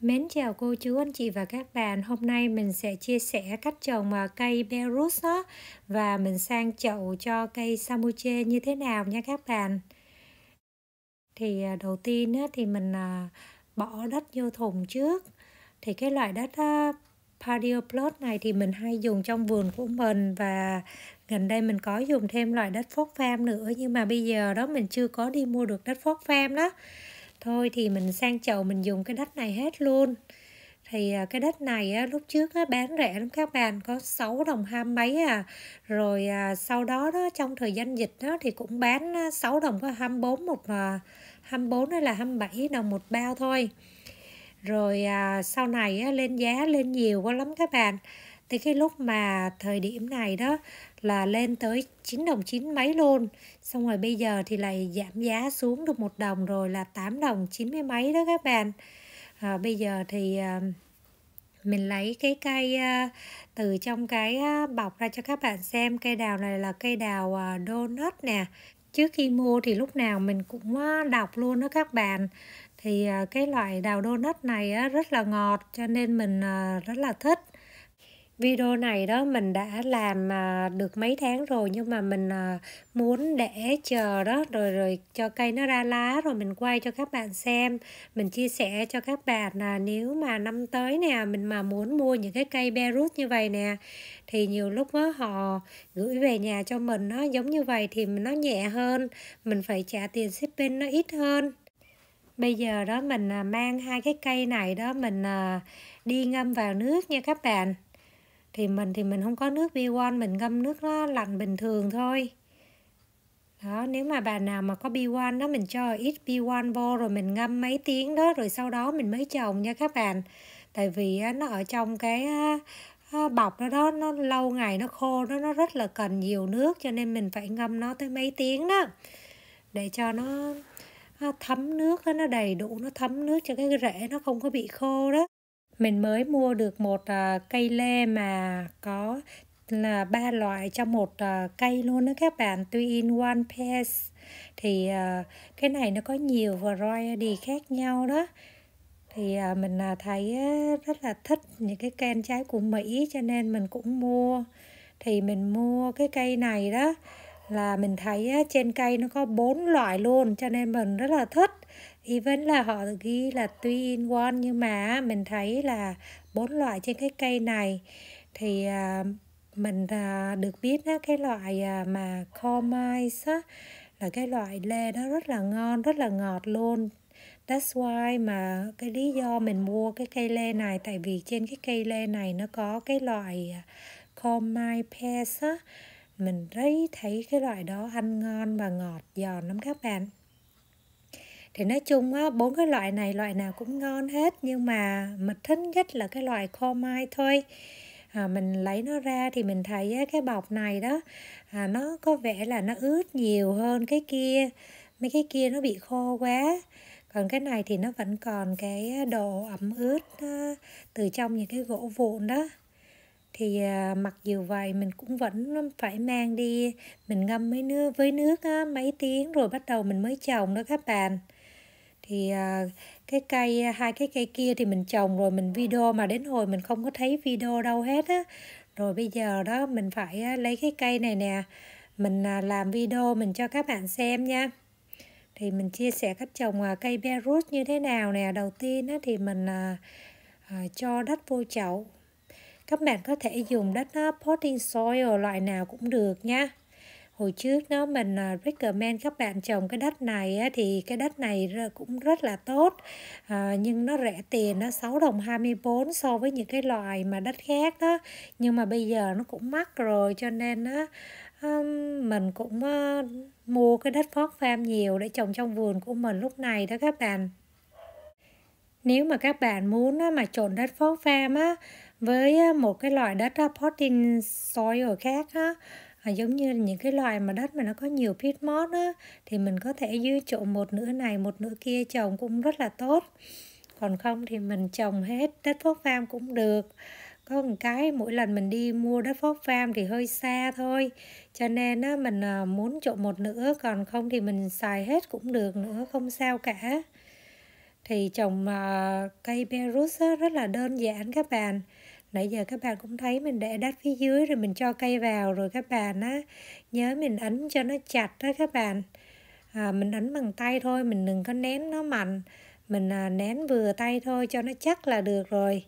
Mến chào cô chú anh chị và các bạn Hôm nay mình sẽ chia sẻ cách trồng à, cây Berus đó, Và mình sang chậu cho cây Samuche như thế nào nha các bạn Thì à, đầu tiên thì mình à, bỏ đất vô thùng trước Thì cái loại đất patio plot này thì mình hay dùng trong vườn của mình Và gần đây mình có dùng thêm loại đất phốt pham nữa Nhưng mà bây giờ đó mình chưa có đi mua được đất phốt pham đó thôi thì mình sang chầu mình dùng cái đất này hết luôn thì à, cái đất này á, lúc trước á, bán rẻ lắm các bạn có 6 đồng hai mấy à rồi à, sau đó đó trong thời gian dịch đó thì cũng bán 6 à, đồng có 24 một à, 24 hay là 27 đồng một bao thôi rồi à, sau này á, lên giá lên nhiều quá lắm các bạn thì cái lúc mà thời điểm này đó là lên tới 9 đồng 9 mấy luôn xong rồi bây giờ thì lại giảm giá xuống được một đồng rồi là 8 đồng 90 mấy đó các bạn à, bây giờ thì à, mình lấy cái cây à, từ trong cái à, bọc ra cho các bạn xem cây đào này là cây đào donut nè trước khi mua thì lúc nào mình cũng đọc luôn đó các bạn thì cái loại đào donut này rất là ngọt cho nên mình rất là thích video này đó mình đã làm à, được mấy tháng rồi nhưng mà mình à, muốn để chờ đó rồi rồi cho cây nó ra lá rồi mình quay cho các bạn xem mình chia sẻ cho các bạn là nếu mà năm tới nè mình mà muốn mua những cái cây berut như vậy nè thì nhiều lúc đó họ gửi về nhà cho mình nó giống như vậy thì nó nhẹ hơn mình phải trả tiền shipping nó ít hơn bây giờ đó mình à, mang hai cái cây này đó mình đi ngâm vào nước nha các bạn thì mình thì mình không có nước vi quanh mình ngâm nước nó lạnh bình thường thôi đó nếu mà bà nào mà có bi quan đó mình cho ít bi quan vô rồi mình ngâm mấy tiếng đó rồi sau đó mình mới trồng nha các bạn tại vì nó ở trong cái bọc đó đó nó lâu ngày nó khô nó nó rất là cần nhiều nước cho nên mình phải ngâm nó tới mấy tiếng đó để cho nó thấm nước nó đầy đủ nó thấm nước cho cái rễ nó không có bị khô đó mình mới mua được một uh, cây lê mà có là ba loại trong một uh, cây luôn đó các bạn tuy in one piece thì uh, cái này nó có nhiều variety khác nhau đó thì uh, mình uh, thấy uh, rất là thích những cái can trái của Mỹ cho nên mình cũng mua thì mình mua cái cây này đó là mình thấy trên cây nó có bốn loại luôn cho nên mình rất là thích even là họ ghi là tuy in one nhưng mà mình thấy là bốn loại trên cái cây này thì uh, mình uh, được biết đó, cái loại uh, mà comice á, là cái loại lê đó rất là ngon rất là ngọt luôn That's why mà cái lý do mình mua cái cây lê này tại vì trên cái cây lê này nó có cái loại Comai Pears á. Mình thấy thấy cái loại đó ăn ngon và ngọt giòn lắm các bạn thì nói chung á bốn cái loại này loại nào cũng ngon hết nhưng mà mình thích nhất là cái loại khô mai thôi à, mình lấy nó ra thì mình thấy á, cái bọc này đó à, nó có vẻ là nó ướt nhiều hơn cái kia mấy cái kia nó bị khô quá còn cái này thì nó vẫn còn cái độ ẩm ướt từ trong những cái gỗ vụn đó thì à, mặc dù vậy mình cũng vẫn phải mang đi mình ngâm mấy nước với nước á, mấy tiếng rồi bắt đầu mình mới trồng đó các bạn thì à, cái cây à, hai cái cây kia thì mình trồng rồi mình video mà đến hồi mình không có thấy video đâu hết á rồi bây giờ đó mình phải à, lấy cái cây này nè mình làm video mình cho các bạn xem nha thì mình chia sẻ cách trồng cây berus như thế nào nè đầu tiên á, thì mình cho đất vô chậu các bạn có thể dùng đất potting soil loại nào cũng được nha hồi trước nó mình à, recommend các bạn trồng cái đất này thì cái đất này cũng rất là tốt à, nhưng nó rẻ tiền nó 6 đồng 24 so với những cái loại mà đất khác đó nhưng mà bây giờ nó cũng mắc rồi cho nên á, mình cũng mua cái đất phót farm nhiều để trồng trong vườn của mình lúc này đó các bạn nếu mà các bạn muốn mà trộn đất phót farm á với một cái loại đất potting soil khác á à, giống như những cái loại mà đất mà nó có nhiều peat moss á, thì mình có thể dưới trộn một nửa này một nửa kia trồng cũng rất là tốt còn không thì mình trồng hết đất phốt pham cũng được có một cái mỗi lần mình đi mua đất phốt pham thì hơi xa thôi cho nên á, mình à, muốn trộn một nửa còn không thì mình xài hết cũng được nữa không sao cả thì trồng uh, cây berus rất là đơn giản các bạn nãy giờ các bạn cũng thấy mình để đất phía dưới rồi mình cho cây vào rồi các bạn á nhớ mình ấn cho nó chặt đó các bạn à, mình ấn bằng tay thôi mình đừng có nén nó mạnh mình à, nén vừa tay thôi cho nó chắc là được rồi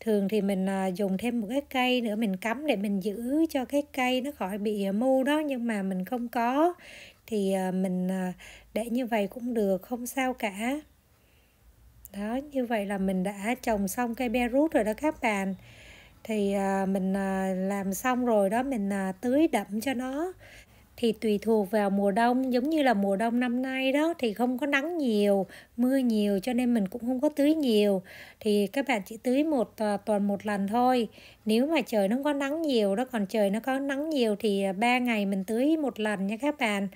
thường thì mình à, dùng thêm một cái cây nữa mình cắm để mình giữ cho cái cây nó khỏi bị à, mu đó nhưng mà mình không có thì à, mình à, để như vậy cũng được không sao cả đó như vậy là mình đã trồng xong cây be rút rồi đó các bạn thì à, mình à, làm xong rồi đó mình à, tưới đậm cho nó thì tùy thuộc vào mùa đông giống như là mùa đông năm nay đó thì không có nắng nhiều mưa nhiều cho nên mình cũng không có tưới nhiều thì các bạn chỉ tưới một tuần một lần thôi nếu mà trời nó có nắng nhiều đó còn trời nó có nắng nhiều thì ba ngày mình tưới một lần nha các bạn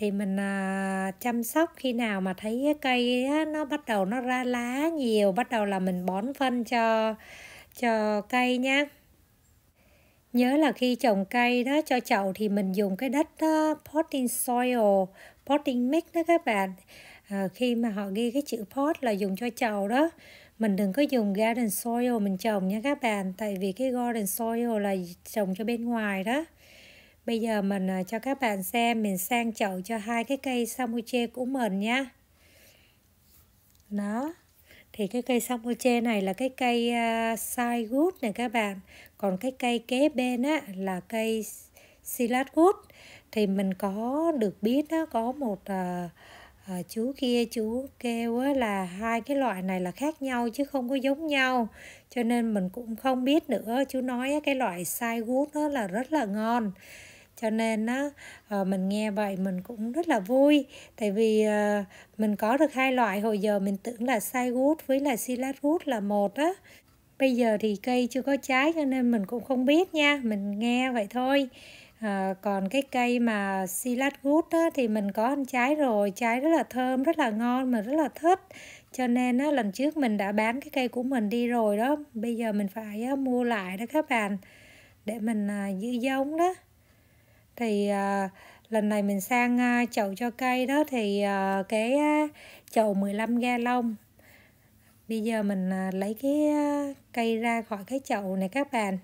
thì mình à, chăm sóc khi nào mà thấy cây nó bắt đầu nó ra lá nhiều bắt đầu là mình bón phân cho cho cây nhé nhớ là khi trồng cây đó cho chậu thì mình dùng cái đất uh, potting soil potting mix đó các bạn à, khi mà họ ghi cái chữ pot là dùng cho chậu đó mình đừng có dùng garden soil mình trồng nha các bạn tại vì cái garden soil là trồng cho bên ngoài đó Bây giờ mình à, cho các bạn xem mình sang chậu cho hai cái cây samuche của mình nhé. nó Thì cái cây samuche này là cái cây uh, side này các bạn. Còn cái cây kế bên á là cây silat wood. Thì mình có được biết đó có một uh, à, chú kia chú kêu á, là hai cái loại này là khác nhau chứ không có giống nhau cho nên mình cũng không biết nữa chú nói á, cái loại sai gút đó là rất là ngon cho nên á ờ, mình nghe vậy mình cũng rất là vui tại vì ờ, mình có được hai loại hồi giờ mình tưởng là sai gút với là silat gút là một á bây giờ thì cây chưa có trái cho nên mình cũng không biết nha mình nghe vậy thôi À, còn cái cây mà silat gút á, thì mình có ăn trái rồi trái rất là thơm rất là ngon mà rất là thích cho nên á, lần trước mình đã bán cái cây của mình đi rồi đó bây giờ mình phải á, mua lại đó các bạn để mình à, giữ giống đó thì à, lần này mình sang à, chậu cho cây đó thì à, cái à, chậu 15 ga lông bây giờ mình à, lấy cái à, cây ra khỏi cái chậu này các bạn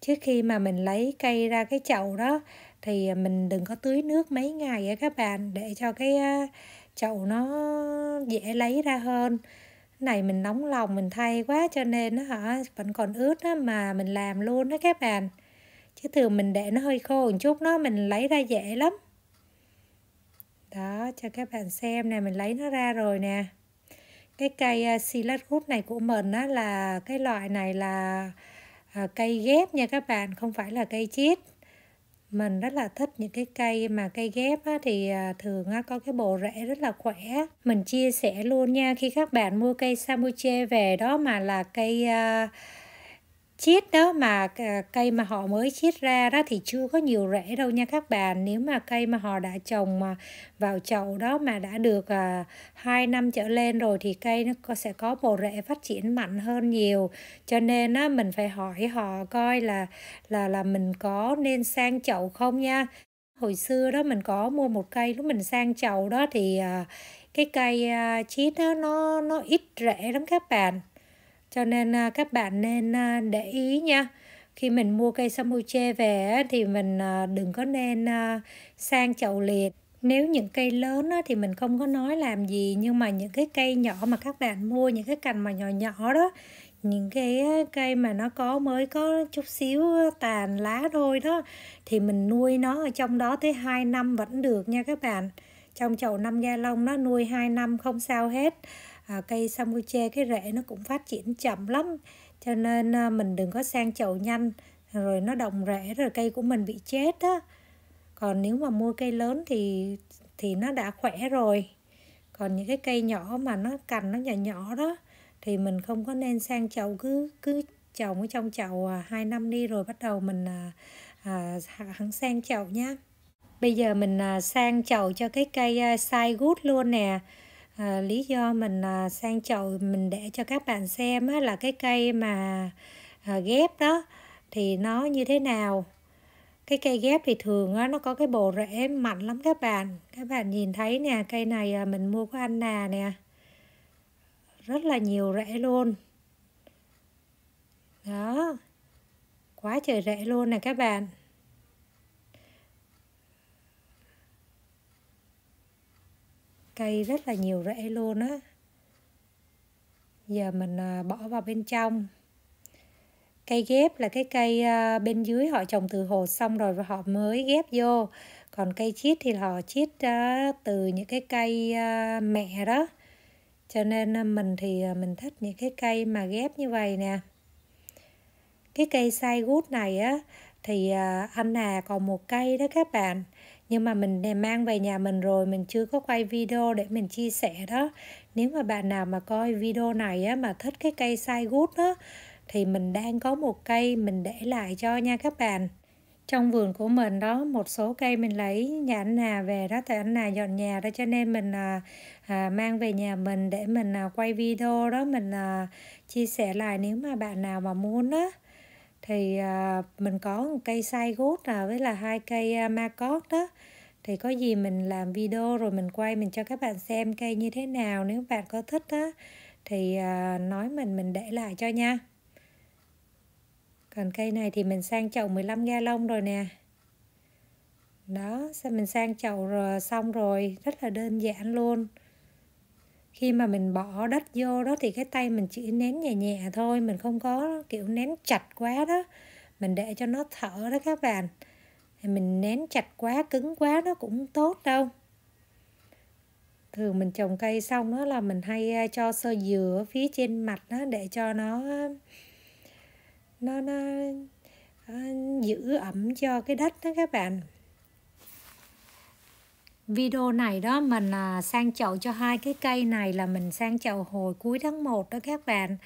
trước khi mà mình lấy cây ra cái chậu đó thì mình đừng có tưới nước mấy ngày á các bạn để cho cái chậu nó dễ lấy ra hơn này mình nóng lòng mình thay quá cho nên nó hả vẫn còn ướt đó mà mình làm luôn đó các bạn chứ thường mình để nó hơi khô một chút nó mình lấy ra dễ lắm đó cho các bạn xem nè mình lấy nó ra rồi nè cái cây à, silat hút này của mình á là cái loại này là à, cây ghép nha các bạn không phải là cây chiết mình rất là thích những cái cây mà cây ghép á, thì à, thường á, có cái bộ rễ rất là khỏe mình chia sẻ luôn nha khi các bạn mua cây samuche về đó mà là cây uh, chiết đó mà ờ, cây mà họ mới chiết ra đó thì chưa có nhiều rễ đâu nha các bạn nếu mà cây mà họ đã trồng mà ờ, vào chậu đó mà đã được à, ờ, 2 năm trở lên rồi thì cây nó có, sẽ có bộ rễ phát triển mạnh hơn nhiều cho nên á, mình phải hỏi họ coi là là là mình có nên sang chậu không nha hồi xưa đó mình có mua một cây lúc mình sang chậu đó thì à, cái cây à, chiết đó, nó nó ít rễ lắm các bạn cho nên à, các bạn nên à, để ý nha khi mình mua cây samuche về thì mình à, đừng có nên sang chậu liệt nếu những cây lớn thì mình không có nói làm gì nhưng mà những cái cây nhỏ mà các bạn mua những cái cành mà nhỏ nhỏ đó những cái cây mà nó có mới có chút xíu tàn lá thôi đó thì mình nuôi nó ở trong đó tới 2 năm vẫn được nha các bạn trong chậu 5 ga lông nó nuôi 2 năm không sao hết à, cây sambuche cái rễ nó cũng phát triển chậm lắm cho nên à, mình đừng có sang chậu nhanh rồi nó đồng rễ rồi cây của mình bị chết á còn nếu mà mua cây lớn thì thì nó đã khỏe rồi còn những cái cây nhỏ mà nó cành nó nhỏ nhỏ đó thì mình không có nên sang chậu cứ cứ trồng ở trong chậu à, hai năm đi rồi bắt đầu mình à, à, hẳn sang chậu nhé bây giờ mình à, sang chậu cho cái cây à, sai gút luôn nè À, lý do mình à, sang chậu mình để cho các bạn xem á, là cái cây mà à, ghép đó thì nó như thế nào cái cây ghép thì thường á, nó có cái bộ rễ mạnh lắm các bạn các bạn nhìn thấy nè cây này à, mình mua của anh nà nè rất là nhiều rễ luôn đó quá trời rễ luôn nè các bạn cây rất là nhiều rễ luôn á giờ mình à, bỏ vào bên trong cây ghép là cái cây à, bên dưới họ trồng từ hồ xong rồi và họ mới ghép vô còn cây chiết thì họ chiết à, từ những cái cây mẹ đó cho nên mình thì mình thích những cái cây mà ghép như vậy nè cái cây sai gút này á thì anh Hà còn một cây đó các bạn nhưng mà mình đem mang về nhà mình rồi mình chưa có quay video để mình chia sẻ đó nếu mà bạn nào mà coi video này á, mà thích cái cây sai gút đó thì mình đang có một cây mình để lại cho nha các bạn trong vườn của mình đó một số cây mình lấy nhà anh Hà về đó tại anh Hà dọn nhà đó cho nên mình à, à, mang về nhà mình để mình à, quay video đó mình à, chia sẻ lại nếu mà bạn nào mà muốn đó thì à, mình có một cây sai gút à, với là hai cây à, ma cốt đó thì có gì mình làm video rồi mình quay mình cho các bạn xem cây như thế nào nếu bạn có thích á thì à, nói mình mình để lại cho nha còn cây này thì mình sang chậu 15 ga lông rồi nè đó mình sang chậu rồi xong rồi rất là đơn giản luôn khi mà mình bỏ đất vô đó thì cái tay mình chỉ nén nhẹ nhẹ thôi mình không có kiểu nén chặt quá đó mình để cho nó thở đó các bạn mình nén chặt quá cứng quá nó cũng tốt đâu thường mình trồng cây xong đó là mình hay cho sơ dừa phía trên mặt đó để cho nó nó nó ờ, giữ ẩm cho cái đất đó các bạn video này đó mình à, sang chậu cho hai cái cây này là mình sang chậu hồi cuối tháng 1 đó các bạn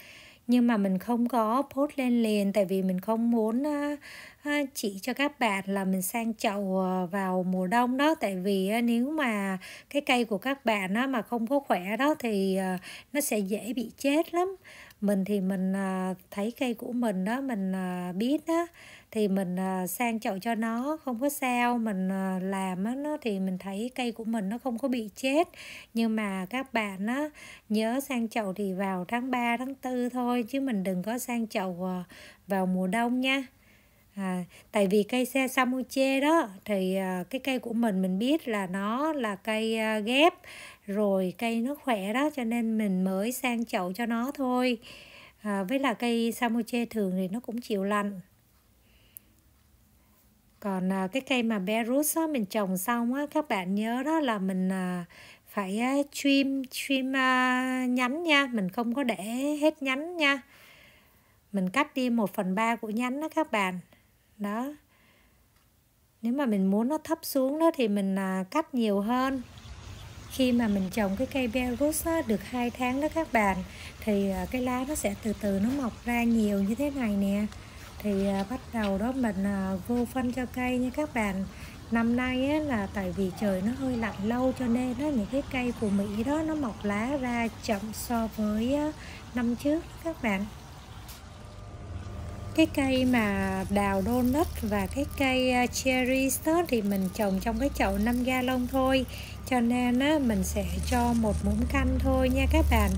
nhưng mà mình không có post lên liền tại vì mình không muốn à, à, chỉ cho các bạn là mình sang chậu à, vào mùa đông đó tại vì à, nếu mà cái cây của các bạn á, mà không có khỏe đó thì à, nó sẽ dễ bị chết lắm mình thì mình à, thấy cây của mình đó mình à, biết đó thì mình à, sang chậu cho nó không có sao mình làm á nó thì mình thấy cây của mình nó không có bị chết nhưng mà các bạn á nhớ sang chậu thì vào tháng 3 tháng 4 thôi chứ mình đừng có sang chậu vào mùa đông nha À, tại vì cây xe samuche đó thì à, cái cây của mình mình biết là nó là cây à, ghép rồi cây nó khỏe đó cho nên mình mới sang chậu cho nó thôi à, với là cây samoche thường thì nó cũng chịu lạnh còn à, cái cây mà berus á, mình trồng xong á, các bạn nhớ đó là mình à, phải à, trim trim à, nhánh nha mình không có để hết nhánh nha mình cắt đi một phần ba của nhánh đó các bạn đó nếu mà mình muốn nó thấp xuống đó thì mình à, cắt nhiều hơn khi mà mình trồng cái cây berus được hai tháng đó các bạn thì à, cái lá nó sẽ từ từ nó mọc ra nhiều như thế này nè thì à, bắt đầu đó mình à, vô phân cho cây nha các bạn năm nay á, là tại vì trời nó hơi lạnh lâu cho nên đó những cái cây của Mỹ đó nó mọc lá ra chậm so với năm trước các bạn cái cây mà đào donut và cái cây à, cherry stot thì mình trồng trong cái chậu 5 ga lông thôi cho nên á, mình sẽ cho một muỗng canh thôi nha các bạn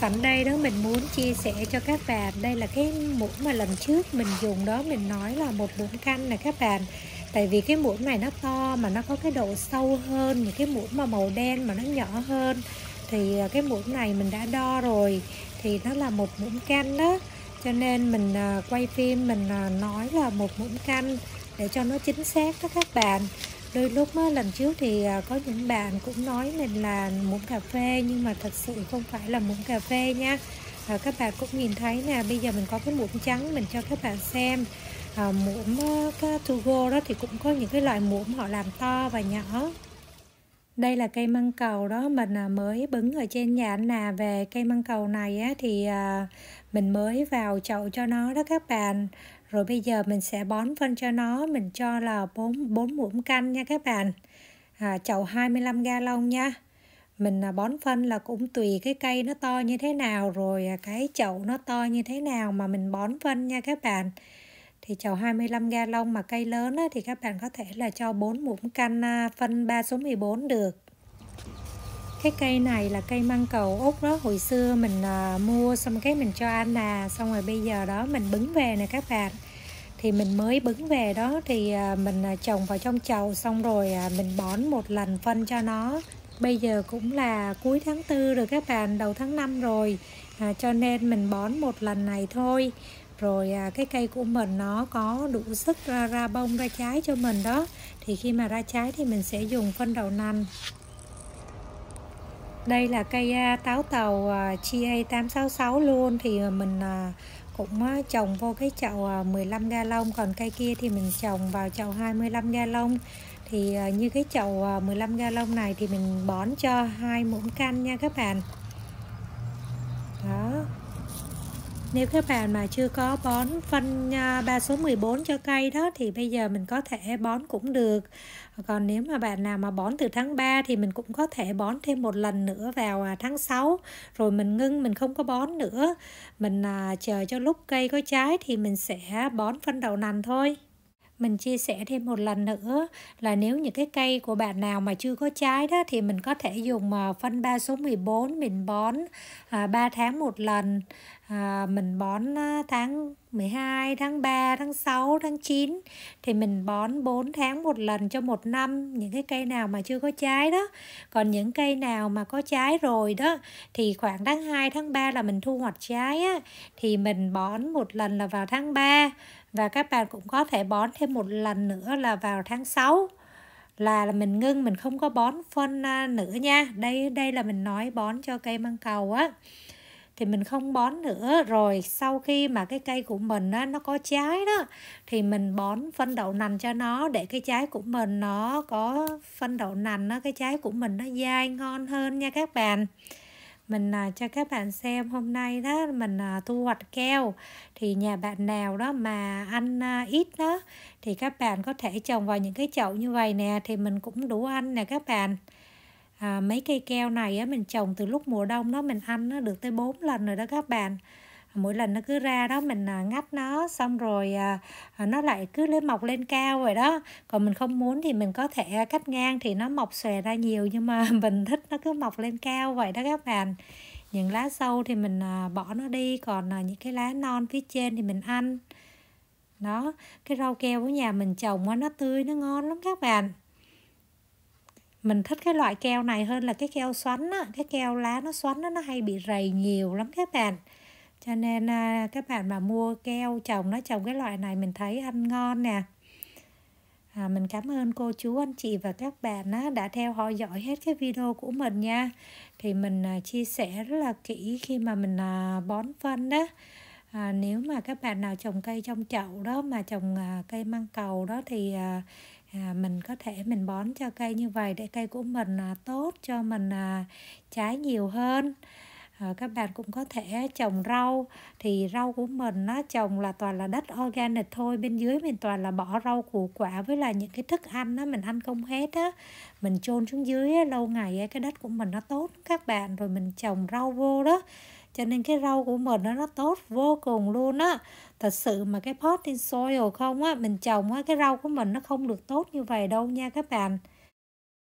sẵn đây đó mình muốn chia sẻ cho các bạn đây là cái muỗng mà lần trước mình dùng đó mình nói là một muỗng canh nè các bạn tại vì cái muỗng này nó to mà nó có cái độ sâu hơn những cái muỗng mà màu đen mà nó nhỏ hơn thì à, cái muỗng này mình đã đo rồi thì nó là một muỗng canh đó cho nên mình à, quay phim mình à, nói là một muỗng canh để cho nó chính xác đó các bạn đôi lúc á, lần trước thì à, có những bạn cũng nói mình là muỗng cà phê nhưng mà thật sự không phải là muỗng cà phê nha à, các bạn cũng nhìn thấy nè bây giờ mình có cái muỗng trắng mình cho các bạn xem à, muỗng cái to go đó thì cũng có những cái loại muỗng họ làm to và nhỏ đây là cây măng cầu đó mình à, mới bứng ở trên nhà anh nà về cây măng cầu này á, thì à, mình mới vào chậu cho nó đó các bạn rồi bây giờ mình sẽ bón phân cho nó mình cho là bốn bốn muỗng canh nha các bạn à, chậu 25 ga lông nha mình à, bón phân là cũng tùy cái cây nó to như thế nào rồi cái chậu nó to như thế nào mà mình bón phân nha các bạn thì chậu 25 ga lông mà cây lớn á, thì các bạn có thể là cho 4 muỗng canh à, phân 3 số 14 được cái cây này là cây măng cầu úc đó hồi xưa mình à, mua xong cái mình cho anh à xong rồi bây giờ đó mình bứng về nè các bạn thì mình mới bứng về đó thì à, mình à, trồng vào trong chậu xong rồi à, mình bón một lần phân cho nó bây giờ cũng là cuối tháng tư rồi các bạn đầu tháng 5 rồi à, cho nên mình bón một lần này thôi rồi à, cái cây của mình nó có đủ sức ra, ra bông ra trái cho mình đó thì khi mà ra trái thì mình sẽ dùng phân đậu nành đây là cây à, táo tàu à, GA866 luôn thì mình cũng trồng vô cái chậu 15 ga lông còn cây kia thì mình trồng vào chậu 25 ga lông thì như cái chậu 15 ga lông này thì mình bón cho hai muỗng canh nha các bạn Nếu các bạn mà chưa có bón phân 3 à, số 14 cho cây đó thì bây giờ mình có thể bón cũng được. Còn nếu mà bạn nào mà bón từ tháng 3 thì mình cũng có thể bón thêm một lần nữa vào à, tháng 6 rồi mình ngưng mình không có bón nữa. Mình à, chờ cho lúc cây có trái thì mình sẽ bón phân đậu nành thôi mình chia sẻ thêm một lần nữa là nếu những cái cây của bạn nào mà chưa có trái đó thì mình có thể dùng à, phân ba số 14 mình bón à, 3 tháng một lần à, mình bón à, tháng 12, tháng 3, tháng 6, tháng 9 thì mình bón 4 tháng một lần cho một năm những cái cây nào mà chưa có trái đó. Còn những cây nào mà có trái rồi đó thì khoảng tháng 2, tháng 3 là mình thu hoạch trái á thì mình bón một lần là vào tháng 3 và các bạn cũng có thể bón thêm một lần nữa là vào tháng 6 là mình ngưng mình không có bón phân à, nữa nha đây đây là mình nói bón cho cây măng cầu á thì mình không bón nữa rồi sau khi mà cái cây của mình á, nó có trái đó thì mình bón phân đậu nành cho nó để cái trái của mình nó có phân đậu nành nó cái trái của mình nó dai ngon hơn nha các bạn mình à, cho các bạn xem hôm nay đó mình à, thu hoạch keo thì nhà bạn nào đó mà ăn à, ít đó thì các bạn có thể trồng vào những cái chậu như vậy nè thì mình cũng đủ ăn nè các bạn à, mấy cây keo này á, mình trồng từ lúc mùa đông đó mình ăn nó được tới 4 lần rồi đó các bạn mỗi lần nó cứ ra đó mình à, ngắt nó xong rồi à, à, nó lại cứ lên mọc lên cao vậy đó còn mình không muốn thì mình có thể cắt ngang thì nó mọc xòe ra nhiều nhưng mà mình thích nó cứ mọc lên cao vậy đó các bạn những lá sâu thì mình bỏ nó đi còn những cái lá non phía trên thì mình ăn đó cái rau keo của nhà mình trồng nó tươi nó ngon lắm các bạn mình thích cái loại keo này hơn là cái keo xoắn á cái keo lá nó xoắn á, nó hay bị rầy nhiều lắm các bạn cho nên à, các bạn mà mua keo trồng nó trồng cái loại này mình thấy ăn ngon nè à, mình cảm ơn cô chú anh chị và các bạn á, đã theo dõi dõi hết cái video của mình nha thì mình à, chia sẻ rất là kỹ khi mà mình à, bón phân đó à, nếu mà các bạn nào trồng cây trong chậu đó mà trồng à, cây măng cầu đó thì à, à, mình có thể mình bón cho cây như vậy để cây của mình à, tốt cho mình à, trái nhiều hơn Ờ, các bạn cũng có thể trồng rau thì rau của mình nó trồng là toàn là đất organic thôi bên dưới mình toàn là bỏ rau củ quả với là những cái thức ăn đó mình ăn không hết á mình chôn xuống dưới lâu ngày cái đất của mình nó tốt các bạn rồi mình trồng rau vô đó cho nên cái rau của mình nó nó tốt vô cùng luôn á thật sự mà cái pot in soil không á mình trồng á cái rau của mình nó không được tốt như vậy đâu nha các bạn